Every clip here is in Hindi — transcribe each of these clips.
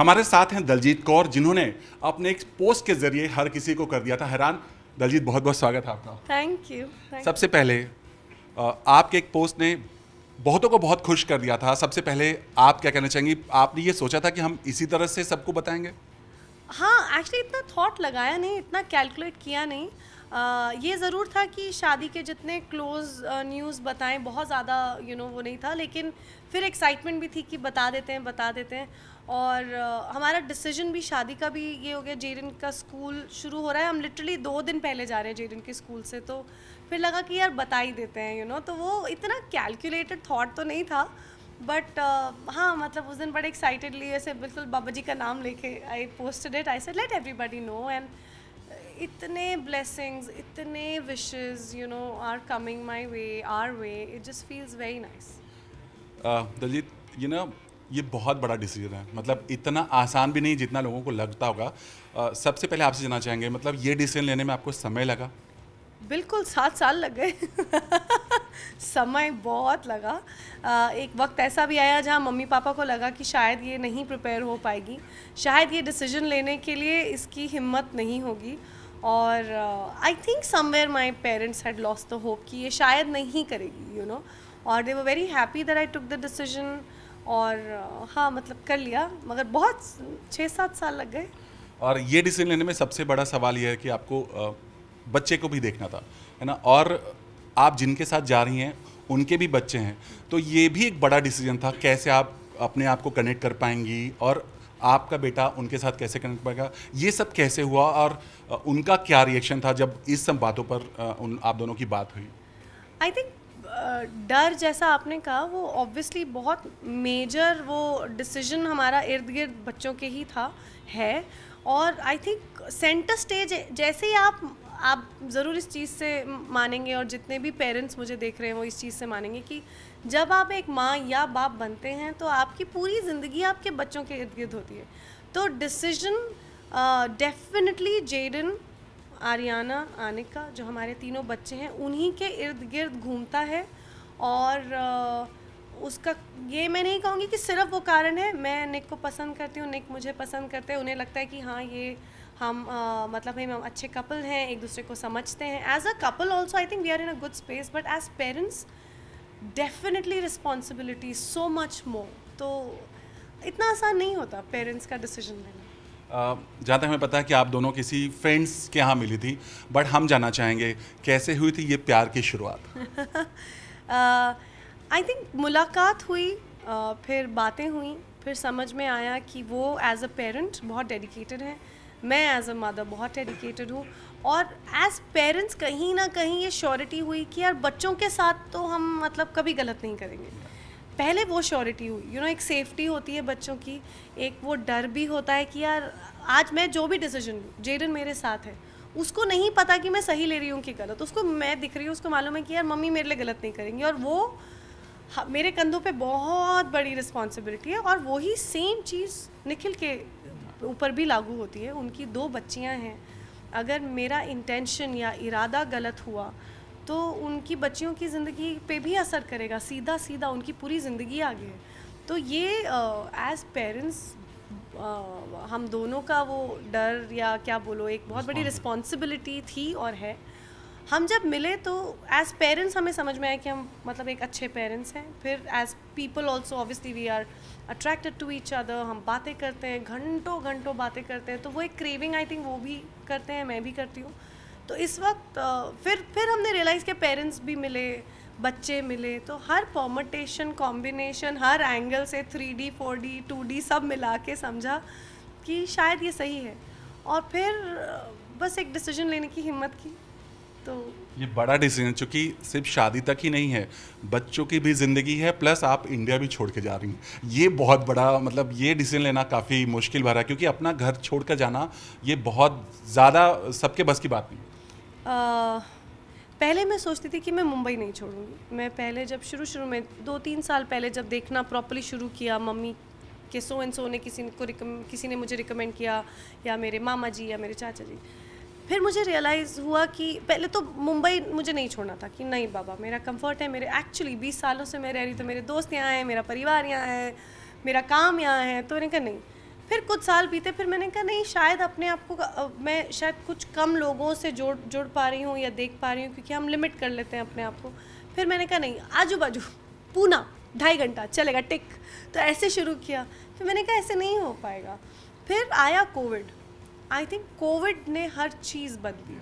हमारे साथ हैं दलजीत कौर जिन्होंने अपने एक पोस्ट के जरिए हर किसी को कर दिया था हैरान दलजीत बहुत बहुत स्वागत है आपका थैंक यू सबसे पहले आपके एक पोस्ट ने बहुतों को बहुत खुश कर दिया था सबसे पहले आप क्या कहना चाहेंगी आपने ये सोचा था कि हम इसी तरह से सबको बताएंगे हाँ एक्चुअली इतना थॉट लगाया नहीं इतना कैलकुलेट किया नहीं ये ज़रूर था कि शादी के जितने क्लोज न्यूज़ बताएं बहुत ज़्यादा यू नो वो नहीं था लेकिन फिर एक्साइटमेंट भी थी कि बता देते हैं बता देते हैं और आ, हमारा डिसीजन भी शादी का भी ये हो गया जेरिन का स्कूल शुरू हो रहा है हम लिटरली दो दिन पहले जा रहे हैं जेरिन के स्कूल से तो फिर लगा कि यार बता ही देते हैं यू नो तो वो इतना कैलकुलेटेड थाट तो नहीं था बट uh, हाँ मतलब उस दिन बड़े एक्साइटेडली ऐसे बिल्कुल बाबा जी का नाम लेके I posted it I said let everybody know and इतने ब्लेसिंग्स इतने wishes you know are coming my way are way it just feels very nice Daljeet you know ये बहुत बड़ा डिसीजन है मतलब इतना आसान भी नहीं जितना लोगों को लगता होगा uh, सबसे पहले आपसे जाना चाहेंगे मतलब ये डिसीजन लेने में आपको समय लगा बिल्कुल सात साल लग गए समय बहुत लगा uh, एक वक्त ऐसा भी आया जहाँ मम्मी पापा को लगा कि शायद ये नहीं प्रिपेयर हो पाएगी शायद ये डिसीजन लेने के लिए इसकी हिम्मत नहीं होगी और I think somewhere my parents had lost the hope कि ये शायद नहीं करेगी यू नो और they were very happy that I took the decision और uh, हाँ मतलब कर लिया मगर बहुत छः सात साल लग गए और ये डिसीजन लेने में सबसे बड़ा सवाल यह है कि आपको uh, बच्चे को भी देखना था है ना और आप जिनके साथ जा रही हैं उनके भी बच्चे हैं तो ये भी एक बड़ा डिसीजन था कैसे आप अपने आप को कनेक्ट कर पाएंगी और आपका बेटा उनके साथ कैसे कनेक्ट पाएगा ये सब कैसे हुआ और उनका क्या रिएक्शन था जब इस सब बातों पर उन आप दोनों की बात हुई आई थिंक डर जैसा आपने कहा वो ऑब्वियसली बहुत मेजर वो डिसीजन हमारा इर्द गिर्द बच्चों के ही था है और आई थिंक सेंटर स्टेज जैसे ही आप आप ज़रूर इस चीज़ से मानेंगे और जितने भी पेरेंट्स मुझे देख रहे हैं वो इस चीज़ से मानेंगे कि जब आप एक माँ या बाप बनते हैं तो आपकी पूरी ज़िंदगी आपके बच्चों के इर्द गिर्द होती है तो decision definitely Jayden Aryana Aanika जो हमारे तीनों बच्चे हैं उन्हीं के इर्द गिर्द घूमता है और uh, उसका ये मैं नहीं कहूँगी कि सिर्फ वो कारण है मैं निक को पसंद करती हूँ निक मुझे पसंद करते हैं उन्हें लगता है कि हाँ ये हम आ, मतलब हम अच्छे कपल हैं एक दूसरे को समझते हैं as a couple also I think we are in a good space but as parents definitely responsibility so much more तो इतना आसान नहीं होता पेरेंट्स का डिसीजन लेना uh, जहाँ तक हमें पता है कि आप दोनों किसी फ्रेंड्स के यहाँ मिली थी बट हम जानना चाहेंगे कैसे हुई थी ये प्यार की शुरुआत आई थिंक मुलाकात हुई uh, फिर बातें हुई फिर समझ में आया कि वो एज अ पेरेंट बहुत डेडिकेटेड हैं मैं एज अ मदर बहुत डेडिकेटेड हूँ और एज पेरेंट्स कहीं ना कहीं ये श्योरिटी हुई कि यार बच्चों के साथ तो हम मतलब कभी गलत नहीं करेंगे पहले वो श्योरिटी हुई यू नो एक सेफ्टी होती है बच्चों की एक वो डर भी होता है कि यार आज मैं जो भी डिसीजन लूँ जेडन मेरे साथ है उसको नहीं पता कि मैं सही ले रही हूँ कि गलत उसको मैं दिख रही हूँ उसको मालूम है कि यार मम्मी मेरे लिए गलत नहीं करेंगी और वो मेरे कंधों पे बहुत बड़ी रिस्पॉन्सिबिलिटी है और वही सेम चीज़ निखिल के ऊपर भी लागू होती है उनकी दो बच्चियां हैं अगर मेरा इंटेंशन या इरादा गलत हुआ तो उनकी बच्चियों की ज़िंदगी पे भी असर करेगा सीधा सीधा उनकी पूरी ज़िंदगी आगे है तो ये एज पेरेंट्स हम दोनों का वो डर या क्या बोलो एक बहुत बड़ी रिस्पॉन्सिबिलिटी थी और है हम जब मिले तो एज पेरेंट्स हमें समझ में आया कि हम मतलब एक अच्छे पेरेंट्स हैं फिर as people also obviously we are attracted to each other हम बातें करते हैं घंटों घंटों बातें करते हैं तो वो एक क्रेविंग आई थिंक वो भी करते हैं मैं भी करती हूँ तो इस वक्त फिर फिर हमने रियलाइज़ किया पेरेंट्स भी मिले बच्चे मिले तो हर पॉमटेशन कॉम्बिनेशन हर एंगल से three D four D two D सब मिला के समझा कि शायद ये सही है और फिर बस एक डिसीजन लेने की हिम्मत की तो ये बड़ा डिसीजन चूँकि सिर्फ शादी तक ही नहीं है बच्चों की भी ज़िंदगी है प्लस आप इंडिया भी छोड़ के जा रही हैं ये बहुत बड़ा मतलब ये डिसीजन लेना काफ़ी मुश्किल भरा क्योंकि अपना घर छोड़ कर जाना ये बहुत ज़्यादा सबके बस की बात नहीं आ, पहले मैं सोचती थी कि मैं मुंबई नहीं छोड़ूंगी मैं पहले जब शुरू शुरू में दो तीन साल पहले जब देखना प्रॉपरली शुरू किया मम्मी के सो एंड सो ने किसी को किसी ने मुझे रिकमेंड किया या मेरे मामा जी या मेरे चाचा जी फिर मुझे रियलाइज़ हुआ कि पहले तो मुंबई मुझे नहीं छोड़ना था कि नहीं बाबा मेरा कंफर्ट है मेरे एक्चुअली बीस सालों से मैं रह रही तो मेरे दोस्त यहाँ हैं मेरा परिवार यहाँ है मेरा काम यहाँ है तो मैंने कहा नहीं फिर कुछ साल बीते फिर मैंने कहा नहीं शायद अपने आप को मैं शायद कुछ कम लोगों से जोड़ जुड़ पा रही हूँ या देख पा रही हूँ क्योंकि हम लिमिट कर लेते हैं अपने आप को फिर मैंने कहा नहीं आजू बाजू पूना ढाई घंटा चलेगा टिक तो ऐसे शुरू किया फिर मैंने कहा ऐसे नहीं हो पाएगा फिर आया कोविड आई थिंक कोविड ने हर चीज़ बदली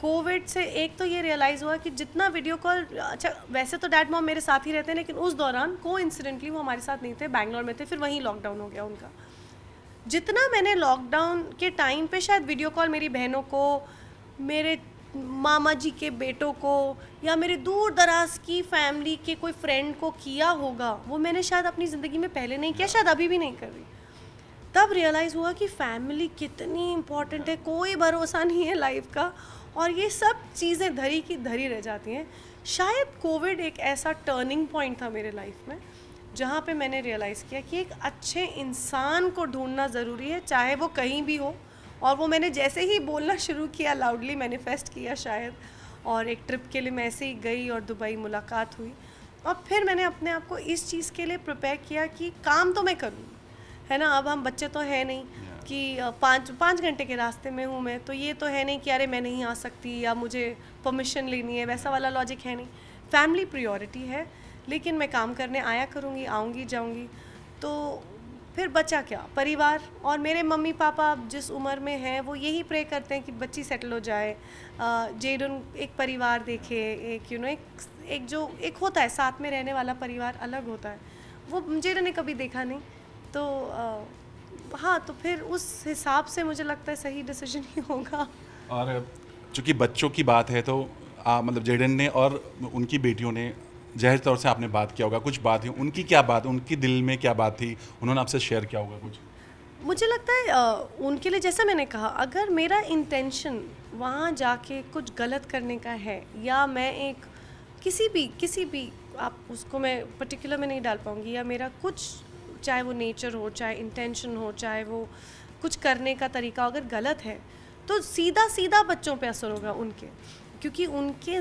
कोविड से एक तो ये रियलाइज़ हुआ कि जितना वीडियो कॉल अच्छा वैसे तो डैड मॉम मेरे साथ ही रहते हैं लेकिन उस दौरान को इंसिडेंटली वो हमारे साथ नहीं थे बैंगलोर में थे फिर वहीं लॉकडाउन हो गया उनका जितना मैंने लॉकडाउन के टाइम पे शायद वीडियो कॉल मेरी बहनों को मेरे मामा जी के बेटों को या मेरे दूर दराज की फैमिली के कोई फ्रेंड को किया होगा वो मैंने शायद अपनी ज़िंदगी में पहले नहीं किया शायद अभी भी नहीं कर रही तब रियलाइज़ हुआ कि फैमिली कितनी इम्पॉर्टेंट है कोई भरोसा नहीं है लाइफ का और ये सब चीज़ें धरी की धरी रह जाती हैं शायद कोविड एक ऐसा टर्निंग पॉइंट था मेरे लाइफ में जहाँ पे मैंने रियलाइज़ किया कि एक अच्छे इंसान को ढूंढना ज़रूरी है चाहे वो कहीं भी हो और वो मैंने जैसे ही बोलना शुरू किया लाउडली मैनिफेस्ट किया शायद और एक ट्रिप के लिए मैं ऐसे ही गई और दुबई मुलाकात हुई और फिर मैंने अपने आप को इस चीज़ के लिए प्रिपेयर किया कि काम तो मैं करूँ है ना अब हम बच्चे तो हैं नहीं कि पाँच पाँच घंटे के रास्ते में हूँ मैं तो ये तो है नहीं कि अरे मैं नहीं आ सकती या मुझे परमिशन लेनी है वैसा वाला लॉजिक है नहीं फैमिली प्रियोरिटी है लेकिन मैं काम करने आया करूँगी आऊँगी जाऊँगी तो फिर बचा क्या परिवार और मेरे मम्मी पापा जिस उम्र में हैं वो यही प्रे करते हैं कि बच्ची सेटल हो जाए जेडन एक परिवार देखे एक यू नो एक एक जो एक होता है साथ में रहने वाला परिवार अलग होता है वो जेडन ने कभी देखा नहीं तो हाँ तो फिर उस हिसाब से मुझे लगता है सही डिसीजन ही होगा और चूँकि बच्चों की बात है तो आ, मतलब जेडन ने और उनकी बेटियों ने जहर तौर से आपने बात किया होगा कुछ बात है उनकी क्या बात उनकी दिल में क्या बात थी उन्होंने आपसे शेयर किया होगा कुछ मुझे लगता है आ, उनके लिए जैसा मैंने कहा अगर मेरा इंटेंशन वहाँ जाके कुछ गलत करने का है या मैं एक किसी भी किसी भी आप उसको मैं पर्टिकुलर में नहीं डाल पाऊँगी या मेरा कुछ चाहे वो नेचर हो चाहे इंटेंशन हो चाहे वो कुछ करने का तरीका अगर गलत है तो सीधा सीधा बच्चों पे असर होगा उनके क्योंकि उनके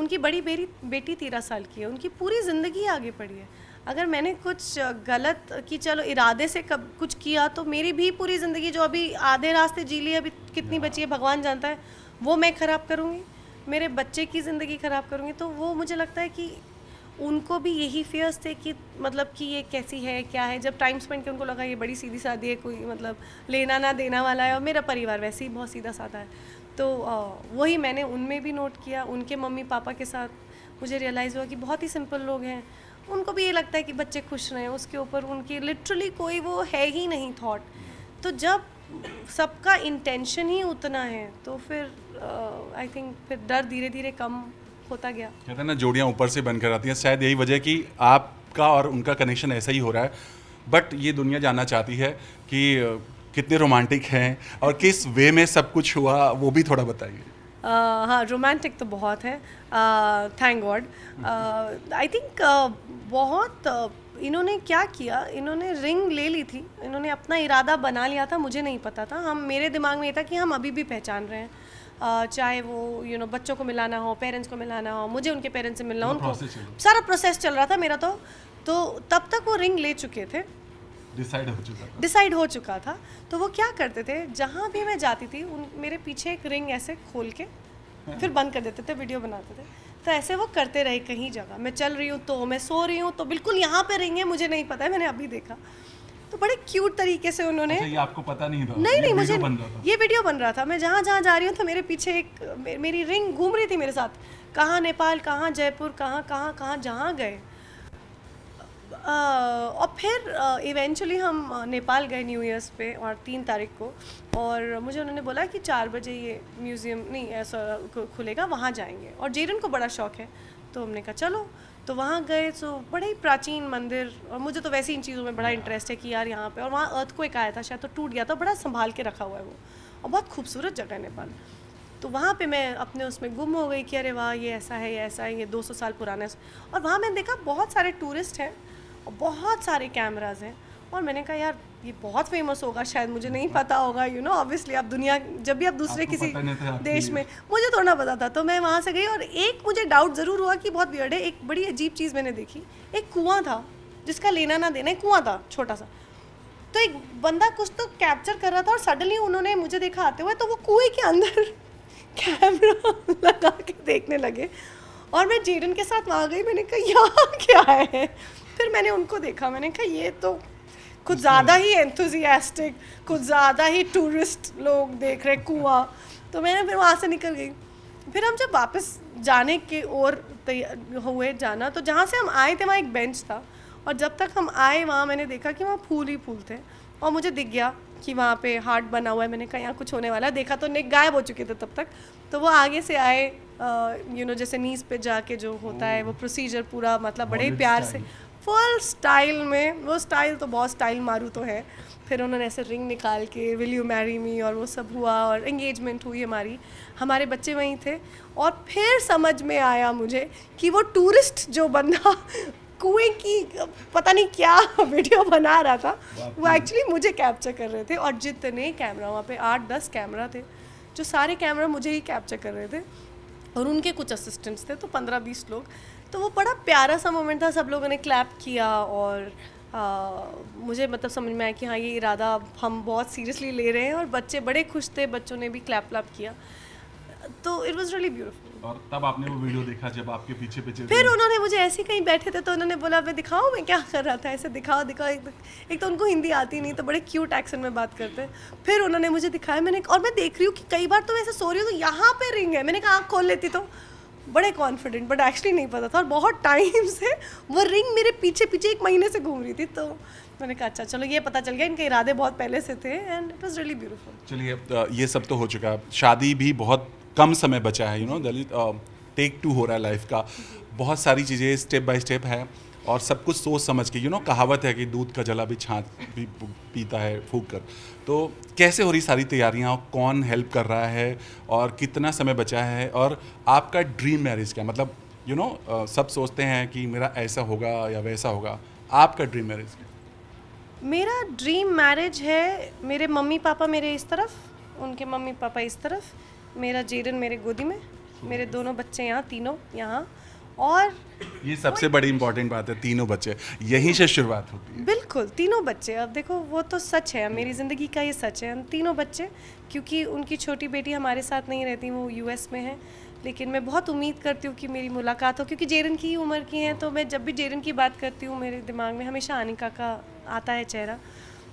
उनकी बड़ी बेरी बेटी तेरह साल की है उनकी पूरी ज़िंदगी आगे पड़ी है अगर मैंने कुछ गलत की चलो इरादे से कब कुछ किया तो मेरी भी पूरी ज़िंदगी जो अभी आधे रास्ते जी ली अभी कितनी बची है हाँ। भगवान जानता है वो मैं ख़राब करूँगी मेरे बच्चे की ज़िंदगी ख़राब करूँगी तो वो मुझे लगता है कि उनको भी यही फेयर्स थे कि मतलब कि ये कैसी है क्या है जब टाइम स्पेंड किया उनको लगा ये बड़ी सीधी सादी है कोई मतलब लेना ना देना वाला है और मेरा परिवार वैसे ही बहुत सीधा साधा है तो वही मैंने उनमें भी नोट किया उनके मम्मी पापा के साथ मुझे रियलाइज़ हुआ कि बहुत ही सिंपल लोग हैं उनको भी ये लगता है कि बच्चे खुश रहें उसके ऊपर उनकी लिटरली कोई वो है ही नहीं थाट तो जब सबका इंटेंशन ही उतना है तो फिर आई थिंक फिर डर धीरे धीरे कम होता गया कहते हैं ना जोड़ियाँ ऊपर से बनकर आती हैं शायद यही वजह कि आपका और उनका कनेक्शन ऐसा ही हो रहा है बट ये दुनिया जानना चाहती है कि कितने रोमांटिक हैं और किस वे में सब कुछ हुआ वो भी थोड़ा बताइए uh, हाँ रोमांटिक तो बहुत है थैंक गॉड आई थिंक बहुत uh, इन्होंने क्या किया इन्होंने रिंग ले ली थी इन्होंने अपना इरादा बना लिया था मुझे नहीं पता था हम मेरे दिमाग में ये था कि हम अभी भी पहचान रहे हैं चाहे वो यू you नो know, बच्चों को मिलाना हो पेरेंट्स को मिलाना हो मुझे उनके पेरेंट्स से मिलना हो तो उनको सारा प्रोसेस चल रहा था मेरा तो तो तब तक वो रिंग ले चुके थे डिसाइड हो चुका था डिसाइड हो चुका था तो वो क्या करते थे जहाँ भी मैं जाती थी उन मेरे पीछे एक रिंग ऐसे खोल के हाँ। फिर बंद कर देते थे वीडियो बनाते थे तो ऐसे वो करते रहे कहीं जगह मैं चल रही हूँ तो मैं सो रही हूँ तो बिल्कुल यहाँ पे रिंग है मुझे नहीं पता है मैंने अभी देखा तो बड़े क्यूट तरीके से उन्होंने अच्छा, ये आपको पता नहीं था नहीं नहीं मुझे ये वीडियो बन रहा था मैं जहाँ जहाँ जा रही हूँ तो मेरे पीछे एक मेरी रिंग घूम रही थी मेरे साथ कहाँ नेपाल कहाँ जयपुर कहाँ कहाँ कहाँ जहाँ गए Uh, और फिर इवेंचुअली uh, हम नेपाल गए न्यू ईयर्स पे और तीन तारीख को और मुझे उन्होंने बोला कि चार बजे ये म्यूज़ियम नहीं ऐसा खुलेगा वहाँ जाएंगे और जेरन को बड़ा शौक है तो हमने कहा चलो तो वहाँ गए तो बड़े ही प्राचीन मंदिर और मुझे तो वैसे इन चीज़ों में बड़ा इंटरेस्ट है कि यार यहाँ पे और वहाँ अर्थ को एक आया था शायद तो टूट गया था बड़ा संभाल के रखा हुआ है वो और बहुत खूबसूरत जगह है नेपाल तो वहाँ पे मैं अपने उसमें गुम हो गई कि अरे वाह ये ऐसा है ये ऐसा है ये 200 साल पुराना है और वहाँ मैंने देखा बहुत सारे टूरिस्ट हैं और बहुत सारे कैमराज हैं और मैंने कहा यार ये बहुत फेमस होगा शायद मुझे नहीं पता होगा यू नो ऑब्वियसली आप दुनिया जब भी आप दूसरे किसी देश में मुझे थोड़ा ना पता था तो मैं वहाँ से गई और एक मुझे डाउट ज़रूर हुआ कि बहुत बियर्ड है एक बड़ी अजीब चीज़ मैंने देखी एक कुआं था जिसका लेना ना देना एक कुआं था छोटा सा तो एक बंदा कुछ तो कैप्चर कर रहा था और सडनली उन्होंने मुझे देखा आते हुए तो वो कुएं के अंदर कैमरा लगा के देखने लगे और मैं जेडन के साथ वहाँ गई मैंने कहा यहाँ क्या है फिर मैंने उनको देखा मैंने कहा ये तो कुछ ज़्यादा ही एंथुजियास्टिक कुछ ज़्यादा ही टूरिस्ट लोग देख रहे कुआ तो मैंने फिर वहाँ से निकल गई फिर हम जब वापस जाने के और हुए जाना तो जहाँ से हम आए थे वहाँ एक बेंच था और जब तक हम आए वहाँ मैंने देखा कि वहाँ फूल ही फूल थे और मुझे दिख गया कि वहाँ पे हार्ट बना हुआ है मैंने कहा यहाँ कुछ होने वाला देखा तो नेक गायब हो चुके थे तब तक तो वो आगे से आए यू नो जैसे नीज पे जाके जो होता है वो प्रोसीजर पूरा मतलब बड़े प्यार से फुल स्टाइल में वो स्टाइल तो बहुत स्टाइल मारू तो है फिर उन्होंने ऐसे रिंग निकाल के विल यू मैरी मी और वो सब हुआ और इंगेजमेंट हुई हमारी हमारे बच्चे वहीं थे और फिर समझ में आया मुझे कि वो टूरिस्ट जो बंदा कुएं की पता नहीं क्या वीडियो बना रहा था वो एक्चुअली मुझे कैप्चर कर रहे थे और जितने कैमरा वहाँ पे आठ दस कैमरा थे जो सारे कैमरा मुझे ही कैप्चर कर रहे थे और उनके कुछ असिस्टेंट्स थे तो पंद्रह बीस लोग तो वो बड़ा प्यारा सा मोमेंट था सब लोगों ने क्लैप किया और आ, मुझे मतलब समझ में आया कि हाँ ये इरादा हम बहुत सीरियसली ले रहे हैं और बच्चे बड़े खुश थे बच्चों ने भी क्लैप क्लैप किया तो इट वॉज रियली ब्यूटीफुल और तब आपने वो वीडियो देखा जब आपके पीछे पीछे फिर उन्होंने मुझे ऐसे कहीं बैठे थे तो उन्होंने बोला मैं दिखाओ मैं क्या कर रहा था ऐसे दिखाओ दिखाओ एक, तो, एक तो उनको हिंदी आती नहीं तो बड़े क्यूट एक्शन में बात करते हैं फिर उन्होंने मुझे दिखाया मैंने और मैं देख रही हूँ कि कई बार तो मैं ऐसे सो रही हूँ तो यहाँ पे रिंग है मैंने कहा आँख खोल लेती तो बड़े कॉन्फिडेंट बट एक्चुअली नहीं पता था और बहुत टाइम से वो रिंग मेरे पीछे पीछे एक महीने से घूम रही थी तो मैंने कहा अच्छा चलो ये पता चल गया इनके इरादे बहुत पहले से थे and it was really beautiful चलिए ये सब तो हो चुका है शादी भी बहुत कम समय बचा है यू नो दलित टेक टू हो रहा है लाइफ का बहुत सारी चीज़ें स्टेप बाय स्टेप हैं और सब कुछ सोच समझ के यू नो कहावत है कि दूध का जला भी छाँच भी पीता है फूक कर तो कैसे हो रही सारी तैयारियाँ और कौन हेल्प कर रहा है और कितना समय बचा है और आपका ड्रीम मैरिज क्या मतलब यू you नो know, सब सोचते हैं कि मेरा ऐसा होगा या वैसा होगा आपका ड्रीम मैरिज मेरा ड्रीम मैरिज है मेरे मम्मी पापा मेरे इस तरफ उनके मम्मी पापा इस तरफ मेरा जेरन मेरे गोदी में मेरे दोनों बच्चे यहाँ तीनों यहाँ और ये सबसे बड़ी इम्पोर्टेंट बात है तीनों बच्चे यहीं से शुरुआत होती है बिल्कुल तीनों बच्चे अब देखो वो तो सच है मेरी ज़िंदगी का ये सच है हम तीनों बच्चे क्योंकि उनकी छोटी बेटी हमारे साथ नहीं रहती वो यूएस में है लेकिन मैं बहुत उम्मीद करती हूँ कि मेरी मुलाकात हो क्योंकि जेरन की ही उम्र की है तो मैं जब भी जेरन की बात करती हूँ मेरे दिमाग में हमेशा आनिका का आता है चेहरा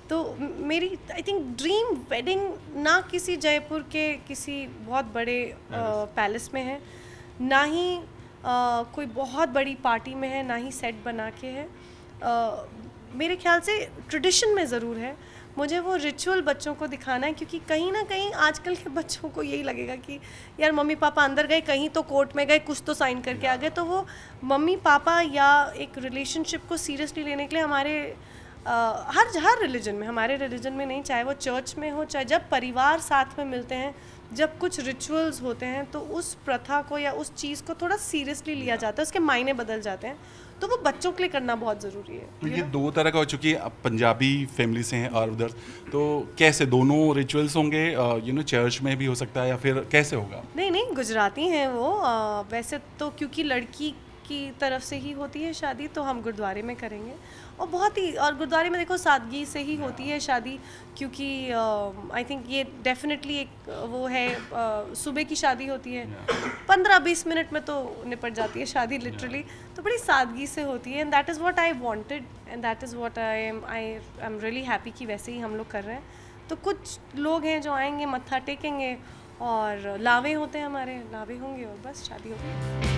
तो मेरी आई थिंक ड्रीम वेडिंग ना किसी जयपुर के किसी बहुत बड़े पैलेस में है ना ही कोई बहुत बड़ी पार्टी में है ना ही सेट बना के है मेरे ख्याल से ट्रेडिशन में ज़रूर है मुझे वो रिचुअल बच्चों को दिखाना है क्योंकि कहीं ना कहीं आजकल के बच्चों को यही लगेगा कि यार मम्मी पापा अंदर गए कहीं तो कोर्ट में गए कुछ तो साइन करके आ गए तो वो मम्मी पापा या एक रिलेशनशिप को सीरियसली लेने के लिए हमारे आ, हर हर रिलीजन में हमारे रिलीजन में नहीं चाहे वो चर्च में हो चाहे जब परिवार साथ में मिलते हैं जब कुछ रिचुअल्स होते हैं तो उस प्रथा को या उस चीज़ को थोड़ा सीरियसली लिया जाता है उसके मायने बदल जाते हैं तो वो बच्चों के लिए करना बहुत ज़रूरी है तो ये दो तरह का हो चुकी है पंजाबी फैमिली से हैं और उधर तो कैसे दोनों रिचुअल्स होंगे यू नो चर्च में भी हो सकता है या फिर कैसे होगा नहीं नहीं गुजराती हैं वो आ, वैसे तो क्योंकि लड़की की तरफ से ही होती है शादी तो हम गुरुद्वारे में करेंगे और बहुत ही और गुरुद्वारे में देखो सादगी से ही होती है शादी क्योंकि आई थिंक ये डेफिनेटली एक वो है सुबह की शादी होती है पंद्रह बीस मिनट में तो निपट जाती है शादी लिटरली तो बड़ी सादगी से होती है and that is what I wanted and that is what I am I I am really happy कि वैसे ही हम लोग कर रहे हैं तो कुछ लोग हैं जो आएंगे मत्था टेकेंगे और लावे होते हैं हमारे लावे होंगे और बस शादी होगी